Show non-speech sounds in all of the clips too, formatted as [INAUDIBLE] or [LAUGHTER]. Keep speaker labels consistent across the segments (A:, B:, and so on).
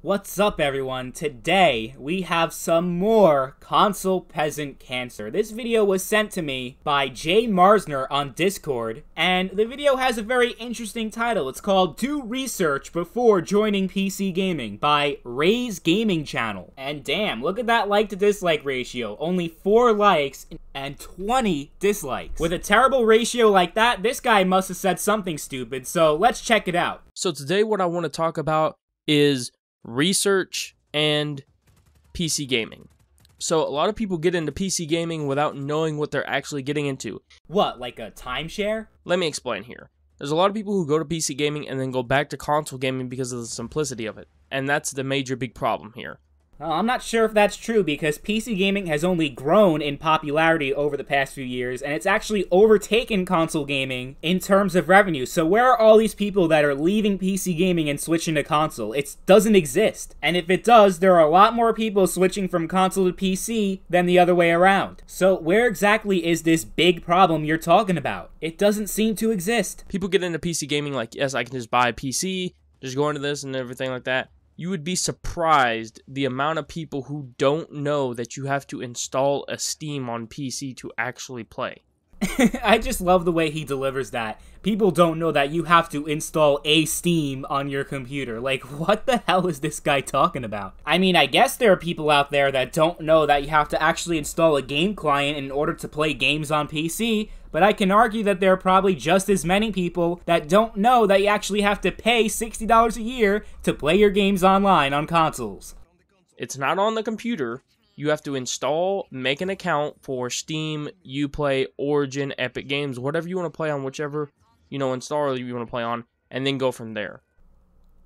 A: What's up, everyone? Today, we have some more console peasant cancer. This video was sent to me by Jay Marsner on Discord, and the video has a very interesting title. It's called Do Research Before Joining PC Gaming by Ray's Gaming Channel. And damn, look at that like to dislike ratio. Only 4 likes and 20 dislikes. With a terrible ratio like that, this guy must have
B: said something stupid, so let's check it out. So today what I want to talk about is research and PC gaming. So a lot of people get into PC gaming without knowing what they're actually getting into. What, like a timeshare? Let me explain here. There's a lot of people who go to PC gaming and then go back to console gaming because of the simplicity of it. And that's the major big problem here. Uh, I'm not sure if that's true because PC gaming
A: has only grown in popularity over the past few years, and it's actually overtaken console gaming in terms of revenue. So, where are all these people that are leaving PC gaming and switching to console? It doesn't exist. And if it does, there are a lot more people switching from console to PC than the other way around. So, where exactly is this big problem you're talking about? It doesn't seem to exist.
B: People get into PC gaming like, yes, I can just buy a PC, just go into this and everything like that you would be surprised the amount of people who don't know that you have to install a Steam on PC to actually play. [LAUGHS] I just love the way he delivers that.
A: People don't know that you have to install a Steam on your computer. Like, [LAUGHS] what the hell is this guy talking about? I mean, I guess there are people out there that don't know that you have to actually install a game client in order to play games on PC, but I can argue that there are probably just as many people that don't know that you actually have to pay $60 a year to play your games online
B: on consoles. It's not on the computer, you have to install, make an account for Steam, Uplay, Origin, Epic Games, whatever you want to play on, whichever you know installer you want to play on, and then go from there.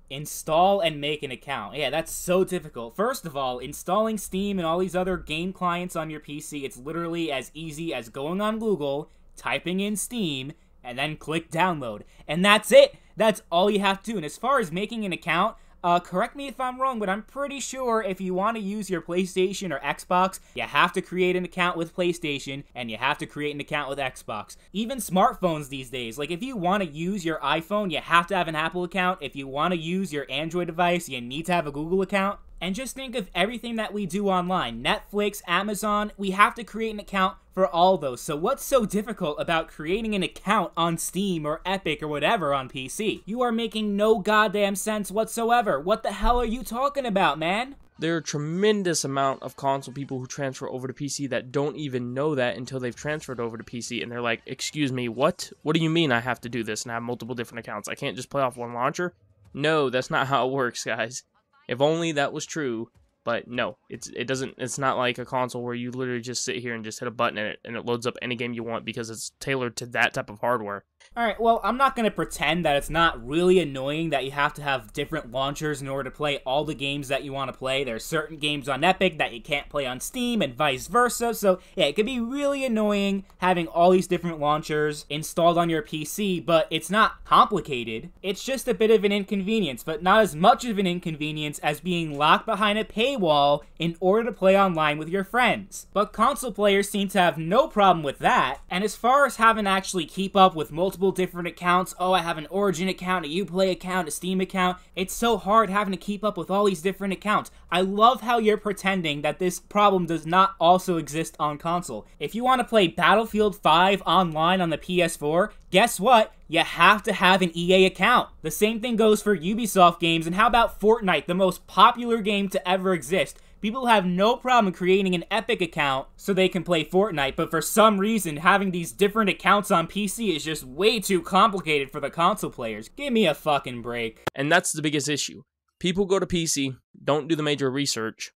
A: Install and make an account. Yeah, that's so difficult. First of all, installing Steam and all these other game clients on your PC, it's literally as easy as going on Google, typing in Steam, and then click download. And that's it. That's all you have to do. And as far as making an account, uh, correct me if I'm wrong, but I'm pretty sure if you want to use your PlayStation or Xbox, you have to create an account with PlayStation and you have to create an account with Xbox. Even smartphones these days, like if you want to use your iPhone, you have to have an Apple account. If you want to use your Android device, you need to have a Google account. And just think of everything that we do online Netflix, Amazon, we have to create an account for all those. So, what's so difficult about creating an account on Steam or Epic or whatever on PC? You are making no goddamn sense whatsoever. What the hell are you
B: talking about, man? There are a tremendous amount of console people who transfer over to PC that don't even know that until they've transferred over to PC and they're like, "Excuse me, what? What do you mean I have to do this and have multiple different accounts? I can't just play off one launcher?" No, that's not how it works, guys. If only that was true, but no, it's it doesn't. It's not like a console where you literally just sit here and just hit a button and it, and it loads up any game you want because it's tailored to that type of hardware.
A: All right, well, I'm not going to pretend that it's not really annoying that you have to have different launchers in order to play all the games that you want to play. There are certain games on Epic that you can't play on Steam and vice versa. So, yeah, it can be really annoying having all these different launchers installed on your PC, but it's not complicated. It's just a bit of an inconvenience, but not as much of an inconvenience as being locked behind a paywall in order to play online with your friends. But console players seem to have no problem with that, and as far as having to actually keep up with multiple multiple different accounts. Oh, I have an Origin account, a Uplay account, a Steam account. It's so hard having to keep up with all these different accounts. I love how you're pretending that this problem does not also exist on console. If you want to play Battlefield 5 online on the PS4, guess what? You have to have an EA account. The same thing goes for Ubisoft games, and how about Fortnite, the most popular game to ever exist? People have no problem creating an Epic account so they can play Fortnite, but for some reason, having these different accounts on PC is just way too complicated
B: for the console players. Give me a fucking break. And that's the biggest issue. People go to PC, don't do the major research,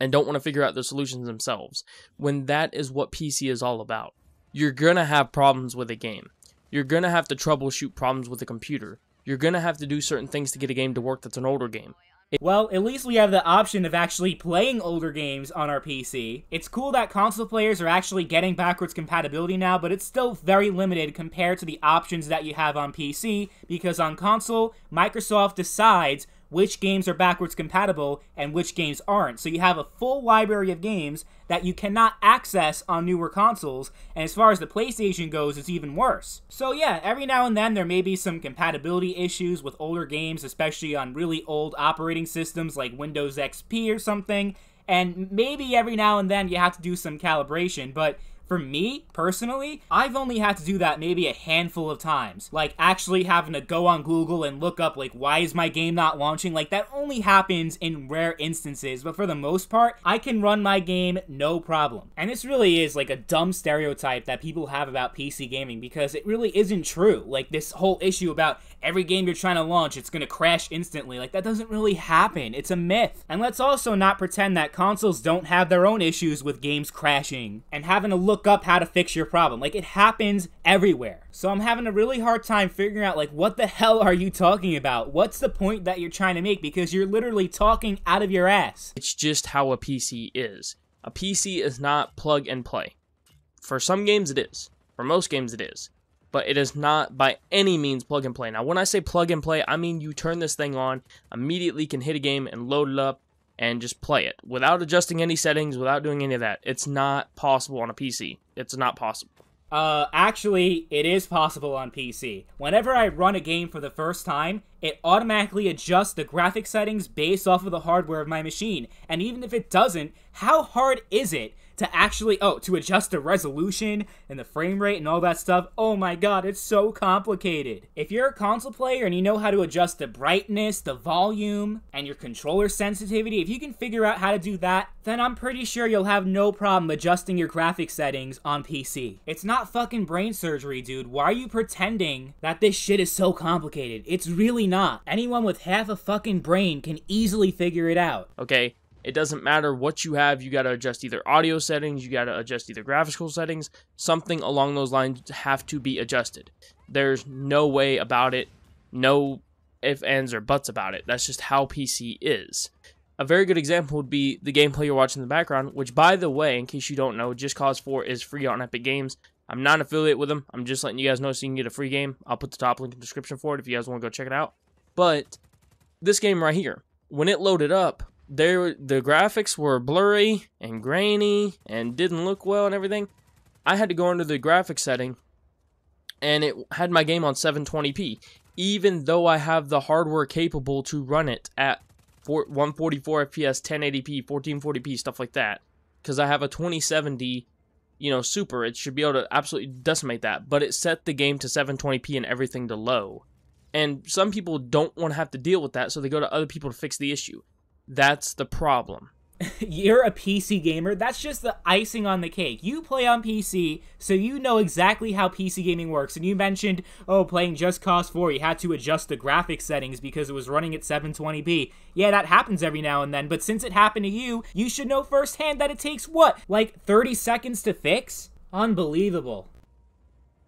B: and don't want to figure out the solutions themselves, when that is what PC is all about. You're gonna have problems with a game. You're gonna have to troubleshoot problems with a computer. You're gonna have to do certain things to get a game to work that's an older game. Well, at least we have the option of actually playing older games on our PC. It's cool that
A: console players are actually getting backwards compatibility now, but it's still very limited compared to the options that you have on PC, because on console, Microsoft decides which games are backwards compatible and which games aren't. So you have a full library of games that you cannot access on newer consoles, and as far as the PlayStation goes, it's even worse. So yeah, every now and then there may be some compatibility issues with older games, especially on really old operating systems like Windows XP or something, and maybe every now and then you have to do some calibration, but for me, personally, I've only had to do that maybe a handful of times. Like, actually having to go on Google and look up, like, why is my game not launching? Like, that only happens in rare instances, but for the most part, I can run my game no problem. And this really is, like, a dumb stereotype that people have about PC gaming because it really isn't true. Like, this whole issue about every game you're trying to launch, it's gonna crash instantly. Like, that doesn't really happen. It's a myth. And let's also not pretend that consoles don't have their own issues with games crashing and having to look look up how to fix your problem. Like it happens everywhere. So I'm having a really hard time figuring out like what the hell are you talking about? What's the point that you're trying to make because you're literally talking out of your ass.
B: It's just how a PC is. A PC is not plug and play. For some games it is. For most games it is. But it is not by any means plug and play. Now when I say plug and play, I mean you turn this thing on, immediately can hit a game and load it up and just play it without adjusting any settings, without doing any of that. It's not possible on a PC. It's not possible.
A: Uh, actually, it is possible on PC. Whenever I run a game for the first time, it automatically adjusts the graphic settings based off of the hardware of my machine. And even if it doesn't, how hard is it to actually oh to adjust the resolution and the frame rate and all that stuff oh my god it's so complicated if you're a console player and you know how to adjust the brightness the volume and your controller sensitivity if you can figure out how to do that then i'm pretty sure you'll have no problem adjusting your graphic settings on pc it's not fucking brain surgery dude why are you pretending that this shit is so complicated it's really not anyone with half a fucking brain can easily
B: figure it out okay it doesn't matter what you have, you got to adjust either audio settings, you got to adjust either graphical settings, something along those lines have to be adjusted. There's no way about it, no if ands, or buts about it. That's just how PC is. A very good example would be the gameplay you're watching in the background, which, by the way, in case you don't know, Just Cause 4 is free on Epic Games. I'm not an affiliate with them. I'm just letting you guys know so you can get a free game. I'll put the top link in the description for it if you guys want to go check it out. But this game right here, when it loaded up, they were, the graphics were blurry and grainy and didn't look well and everything. I had to go into the graphics setting and it had my game on 720p even though I have the hardware capable to run it at 144 FPS, 1080p, 1440p, stuff like that. Because I have a 2070, you know, super. It should be able to absolutely decimate that. But it set the game to 720p and everything to low. And some people don't want to have to deal with that, so they go to other people to fix the issue. That's the problem.
A: [LAUGHS] You're a PC gamer. That's just the icing on the cake. You play on PC, so you know exactly how PC gaming works. And you mentioned, oh, playing Just Cause 4, you had to adjust the graphics settings because it was running at 720p. Yeah, that happens every now and then, but since it happened to you, you should know firsthand that it takes what? Like 30 seconds to fix? Unbelievable.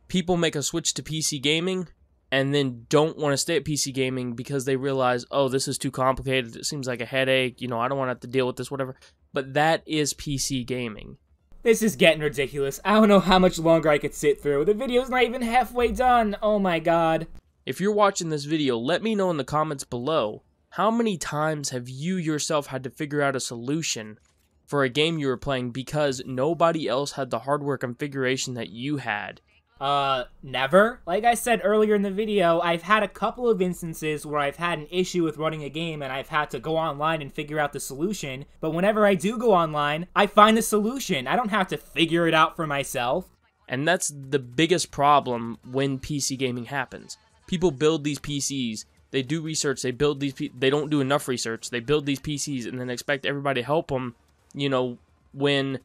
B: People make a switch to PC gaming, and then don't want to stay at PC gaming because they realize, oh, this is too complicated. It seems like a headache. You know, I don't want to have to deal with this, whatever. But that is PC gaming. This is getting ridiculous. I don't know how much longer I could sit through. The video's not even halfway done. Oh my god. If you're watching this video, let me know in the comments below how many times have you yourself had to figure out a solution for a game you were playing because nobody else had the hardware configuration that you had
A: uh, never. Like I said earlier in the video, I've had a couple of instances where I've had an issue with running a game and I've had to go online and figure out the solution, but whenever I do go online, I find the solution. I don't have to
B: figure it out for myself. And that's the biggest problem when PC gaming happens. People build these PCs, they do research, they build these P- they don't do enough research. They build these PCs and then expect everybody to help them, you know, when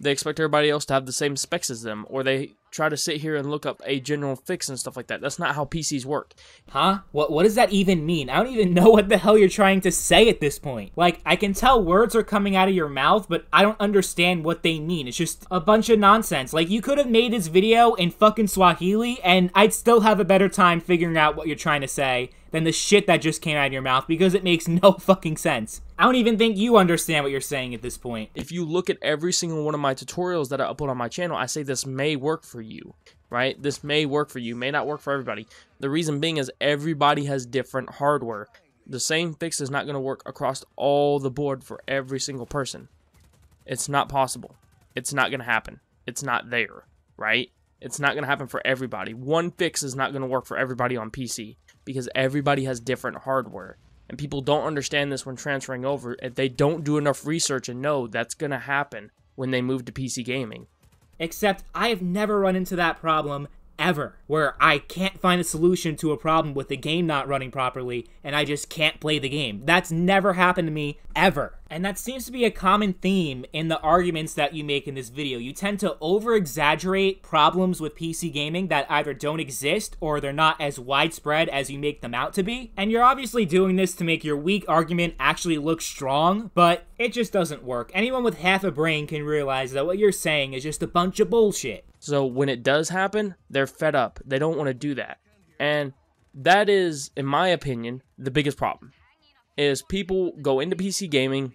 B: they expect everybody else to have the same specs as them, or they try to sit here and look up a general fix and stuff like that. That's not how PCs work. Huh? What what does that even mean? I don't even [LAUGHS] know what the hell you're trying to say at
A: this point. Like I can tell words are coming out of your mouth, but I don't understand what they mean. It's just a bunch of nonsense. Like you could have made this video in fucking Swahili and I'd still have a better time figuring out what you're trying to say than the shit that just came out of your mouth because it makes [LAUGHS] no fucking
B: sense. I don't even think you understand what you're saying at this point. If you look at every single one of my tutorials that I upload on my channel, I say this may work for you, right? This may work for you, may not work for everybody. The reason being is everybody has different hardware. The same fix is not going to work across all the board for every single person. It's not possible. It's not going to happen. It's not there, right? It's not going to happen for everybody. One fix is not going to work for everybody on PC because everybody has different hardware. And people don't understand this when transferring over. If they don't do enough research and know that's going to happen when they move to PC gaming. Except I have never run into that problem ever where I can't find a
A: solution to a problem with the game not running properly and I just can't play the game. That's never happened to me ever. And that seems to be a common theme in the arguments that you make in this video. You tend to over exaggerate problems with PC gaming that either don't exist or they're not as widespread as you make them out to be. And you're obviously doing this to make your weak argument actually look strong, but it just doesn't work. Anyone with half a brain can realize that what you're saying
B: is just a bunch of bullshit. So when it does happen, they're fed up. They don't want to do that. And that is, in my opinion, the biggest problem. Is people go into PC gaming,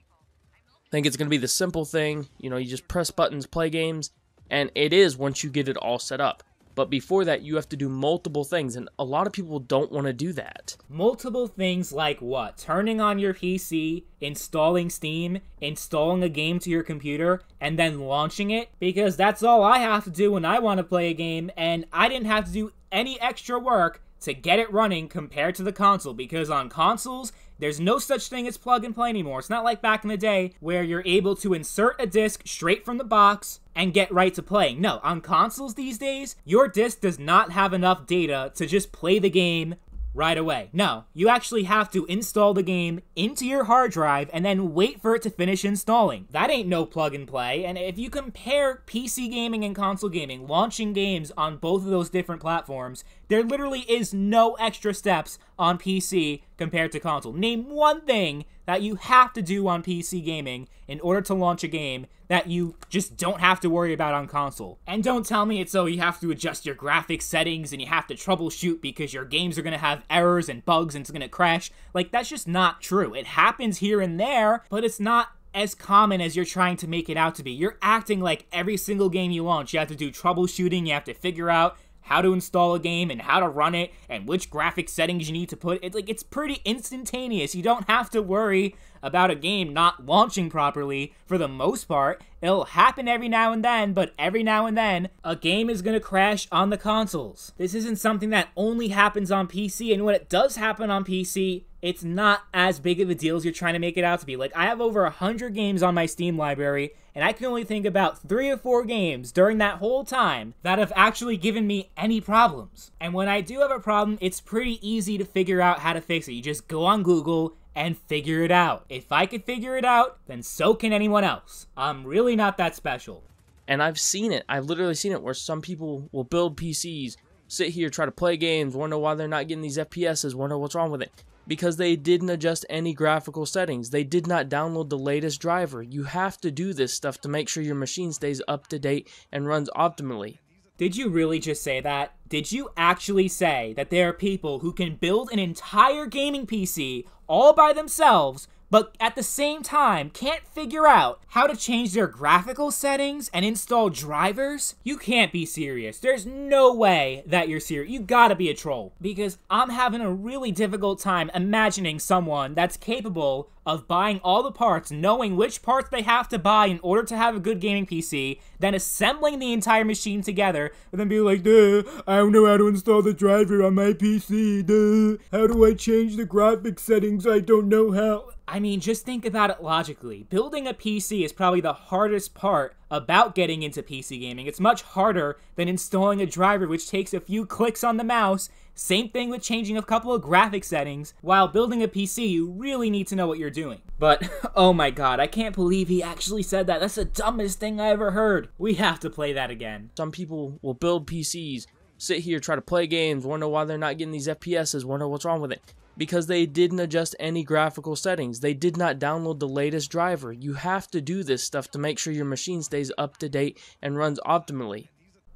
B: think it's going to be the simple thing. You know, you just press buttons, play games. And it is once you get it all set up. But before that, you have to do multiple things, and a lot of people don't want to do that.
A: Multiple things like what? Turning on your PC, installing Steam, installing a game to your computer, and then launching it? Because that's all I have to do when I want to play a game, and I didn't have to do any extra work to get it running compared to the console because on consoles there's no such thing as plug and play anymore. It's not like back in the day where you're able to insert a disc straight from the box and get right to playing. No, on consoles these days, your disc does not have enough data to just play the game right away. No, you actually have to install the game into your hard drive and then wait for it to finish installing. That ain't no plug and play. And if you compare PC gaming and console gaming, launching games on both of those different platforms, there literally is no extra steps on PC compared to console. Name one thing that you have to do on PC gaming in order to launch a game that you just don't have to worry about on console. And don't tell me it's so oh, you have to adjust your graphics settings and you have to troubleshoot because your games are going to have errors and bugs and it's going to crash. Like, that's just not true. It happens here and there, but it's not as common as you're trying to make it out to be. You're acting like every single game you launch, you have to do troubleshooting, you have to figure out how to install a game and how to run it and which graphic settings you need to put. It's like it's pretty instantaneous. You don't have to worry about a game not launching properly for the most part. It'll happen every now and then, but every now and then a game is going to crash on the consoles. This isn't something that only happens on PC and when it does happen on PC, it's not as big of a deal as you're trying to make it out to be. Like, I have over 100 games on my Steam library, and I can only think about three or four games during that whole time that have actually given me any problems. And when I do have a problem, it's pretty easy to figure out how to fix it. You just go on Google and figure it out.
B: If I could figure it out, then so can anyone else. I'm really not that special. And I've seen it. I've literally seen it where some people will build PCs, sit here, try to play games, wonder why they're not getting these FPSs, wonder what's wrong with it because they didn't adjust any graphical settings. They did not download the latest driver. You have to do this stuff to make sure your machine stays up to date and runs optimally. Did you really just say that? Did you actually say that
A: there are people who can build an entire gaming PC all by themselves but at the same time can't figure out how to change their graphical settings and install drivers? You can't be serious. There's no way that you're serious. You gotta be a troll because I'm having a really difficult time imagining someone that's capable of buying all the parts, knowing which parts they have to buy in order to have a good gaming PC, then assembling the entire machine together, and then be like, duh, I don't know how to install the driver on my PC, duh, how do I change the graphics settings? I don't know how. I mean, just think about it logically. Building a PC is probably the hardest part about getting into PC gaming. It's much harder than installing a driver, which takes a few clicks on the mouse same thing with changing a couple of graphic settings. While building a PC, you really need to know what you're doing.
B: But [LAUGHS] oh my god, I can't believe he actually said that. That's the dumbest thing I ever heard. We have to play that again. Some people will build PCs, sit here, try to play games, wonder why they're not getting these FPSs, wonder what's wrong with it because they didn't adjust any graphical settings. They did not download the latest driver. You have to do this stuff to make sure your machine stays up to date and runs optimally.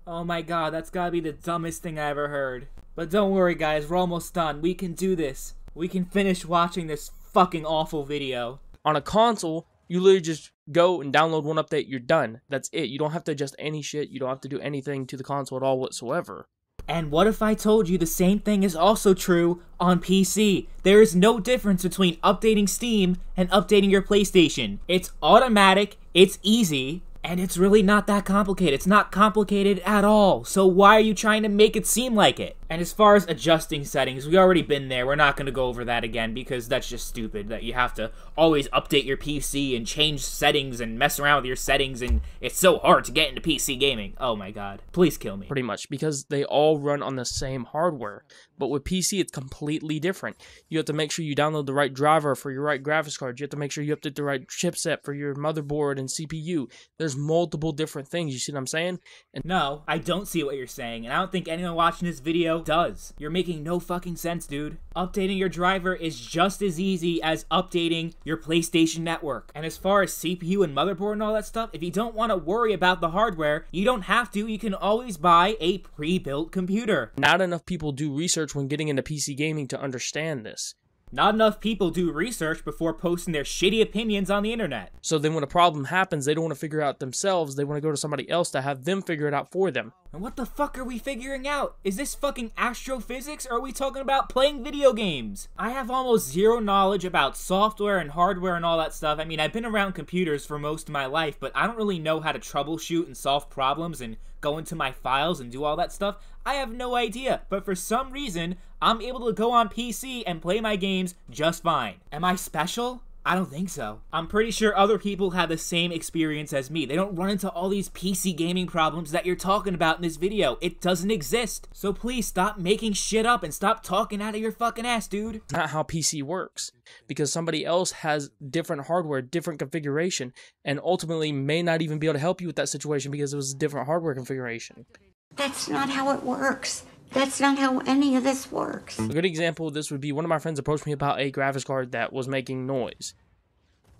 A: Oh my god, that's gotta be the dumbest thing I ever heard. But don't worry
B: guys, we're almost done. We can do this. We can finish watching this fucking awful video. On a console, you literally just go and download one update, you're done. That's it. You don't have to adjust any shit. You don't have to do anything to the console at all whatsoever.
A: And what if I told you the same thing is also true on PC? There is no difference between updating Steam and updating your PlayStation. It's automatic, it's easy, and it's really not that complicated. It's not complicated at all. So why are you trying to make it seem like it? And as far as adjusting settings, we already been there. We're not going to go over that again because that's just stupid that you have to always update your PC and change settings and mess around with your settings and it's so hard to get into PC gaming. Oh my god.
B: Please kill me. Pretty much because they all run on the same hardware. But with PC, it's completely different. You have to make sure you download the right driver for your right graphics card. You have to make sure you update the right chipset for your motherboard and CPU. There's multiple different things. You see what I'm saying? And no, I don't see what you're saying, and I don't think anyone watching this video does. You're making
A: no fucking sense, dude. Updating your driver is just as easy as updating your PlayStation network. And as far as CPU and motherboard and all that stuff, if you don't want to worry about the hardware, you don't have to. You can always buy a pre-built computer. Not enough people do research research when
B: getting into PC gaming to understand this. Not enough people do research before posting their shitty opinions on the internet. So then when a problem happens, they don't want to figure out themselves, they want to go to somebody else to have them figure it out for them.
A: And what the fuck are we figuring out? Is this fucking astrophysics or are we talking about playing video games? I have almost zero knowledge about software and hardware and all that stuff. I mean, I've been around computers for most of my life, but I don't really know how to troubleshoot and solve problems and go into my files and do all that stuff? I have no idea, but for some reason, I'm able to go on PC and play my games just fine. Am I special? I don't think so. I'm pretty sure other people have the same experience as me. They don't run into all these PC gaming problems that you're talking about in this video. It doesn't exist. So please stop making shit up and
B: stop talking out of your fucking ass, dude. Not how PC works because somebody else has different hardware, different configuration, and ultimately may not even be able to help you with that situation because it was a different hardware configuration.
A: That's not how it works. That's not how any of this
B: works. A good example of this would be one of my friends approached me about a graphics card that was making noise.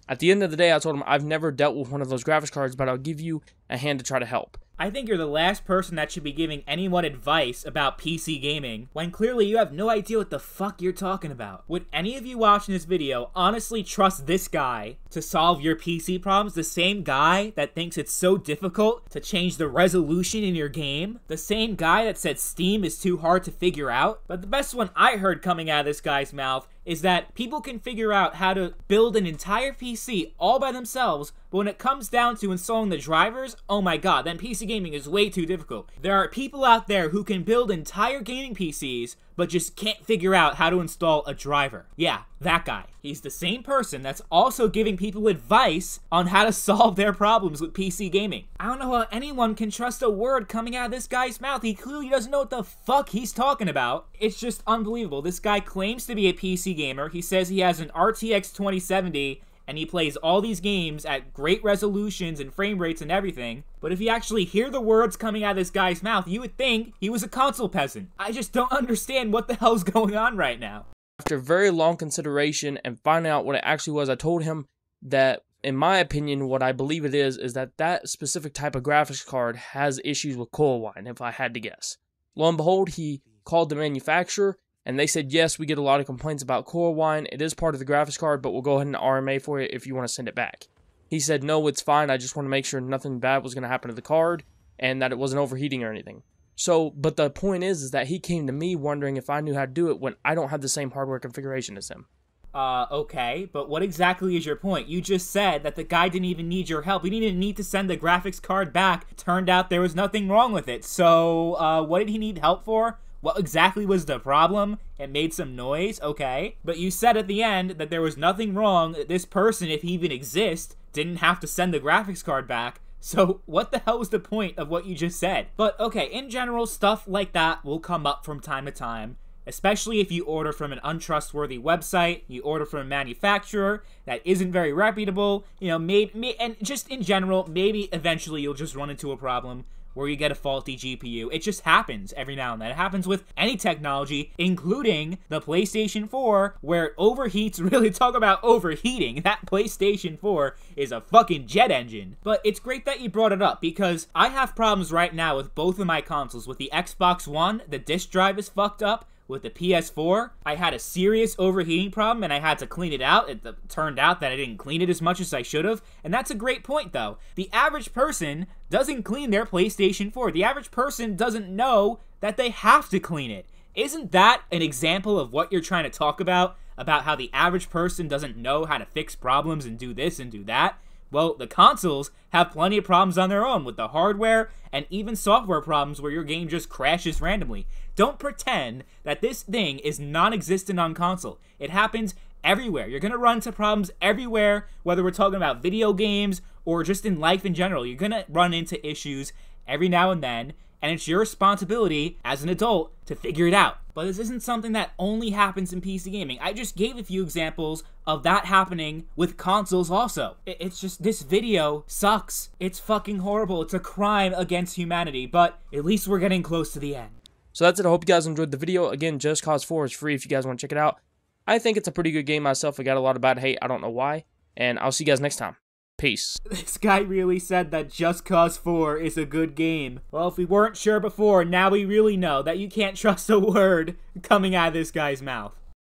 B: At the end of the day, I told him I've never dealt with one of those graphics cards, but I'll give you a hand to try to help.
A: I think you're the last person that should be giving anyone advice about PC gaming when clearly you have no idea what the fuck you're talking about. Would any of you watching this video honestly trust this guy to solve your PC problems? The same guy that thinks it's so difficult to change the resolution in your game? The same guy that said Steam is too hard to figure out? But the best one I heard coming out of this guy's mouth is that people can figure out how to build an entire PC all by themselves but when it comes down to installing the drivers, oh my god, then PC gaming is way too difficult. There are people out there who can build entire gaming PCs, but just can't figure out how to install a driver. Yeah, that guy. He's the same person that's also giving people advice on how to [LAUGHS] solve their problems with PC gaming. I don't know how anyone can trust a word coming out of this guy's mouth. He clearly doesn't know what the fuck he's talking about. It's just unbelievable. This guy claims to be a PC gamer. He says he has an RTX 2070 and he plays all these games at great resolutions and frame rates and everything. But if you actually hear the words coming out of this guy's mouth, you would think he was a console peasant. I just don't [LAUGHS] understand what the
B: hell's going on right now. After very long consideration and finding out what it actually was, I told him that in my opinion, what I believe it is, is that that specific type of graphics card has issues with coil wine, if I had to guess. Lo and behold, he called the manufacturer and they said, yes, we get a lot of complaints about Core Wine. It is part of the graphics card, but we'll go ahead and RMA for it if you want to send it back. He said, no, it's fine. I just want to make sure nothing bad was going to happen to the card and that it wasn't overheating or anything. So, but the point is, is that he came to me wondering if I knew how to do it when I don't have the same hardware configuration as him.
A: Uh, okay, but what exactly is your point? You just said that the guy didn't even need your help. He didn't need to send the graphics card back. Turned out there was nothing wrong with it. So, uh, what did he need help for? What exactly was the problem? It made some noise, okay. But you said at the end that there was nothing wrong, that this person, if he even exists, didn't have to send the graphics card back. So, [LAUGHS] what the hell was the point of what you just said? But okay, in general, stuff like that will come up from time to time, especially if you order from an untrustworthy website, you order from a manufacturer that isn't very reputable, you know, maybe, may, and just in general, maybe eventually you'll just run into a problem where you get a faulty GPU. It just happens every now and then. It happens with any technology, including the PlayStation 4, where it overheats. [LAUGHS] Really, talk about overheating. [LAUGHS] That PlayStation 4 is a fucking jet engine. But it's great that you brought it up because I have problems right now with both of my consoles. With the Xbox One, the disk drive is fucked up, with the PS4, I had a serious overheating problem and I had to clean it out. It turned out that I didn't clean it as much as I should have. And that's a great point, though. The average person doesn't clean their PlayStation 4. The average person doesn't know that they have to clean it. Isn't that an example of what you're trying to talk about? About how the average person doesn't know how to fix problems and do this and do that? Well, the consoles have plenty of problems on their own with the hardware and even software problems where your game just crashes randomly. Don't pretend that this thing is non existent on console. It happens everywhere. You're going to run into problems everywhere, whether we're talking about video games or just in life in general. You're going to run into issues every now and then and it's your responsibility as an adult to figure it out. But this isn't something that only happens in PC gaming. I just gave a few examples of that happening with consoles also. It's just, this video sucks. It's fucking horrible. It's a crime against humanity, but at least we're getting close to the end.
B: So that's it. I hope you guys enjoyed the video. Again, Just Cause 4 is free if you guys want to check it out. I think it's a pretty good game myself. I got a lot of bad hate. I don't know why. And I'll see you guys next time. Peace.
A: This guy really said that Just Cause 4 is a good game. Well, if we weren't sure before, now we really know that you can't trust a word coming out of this guy's mouth.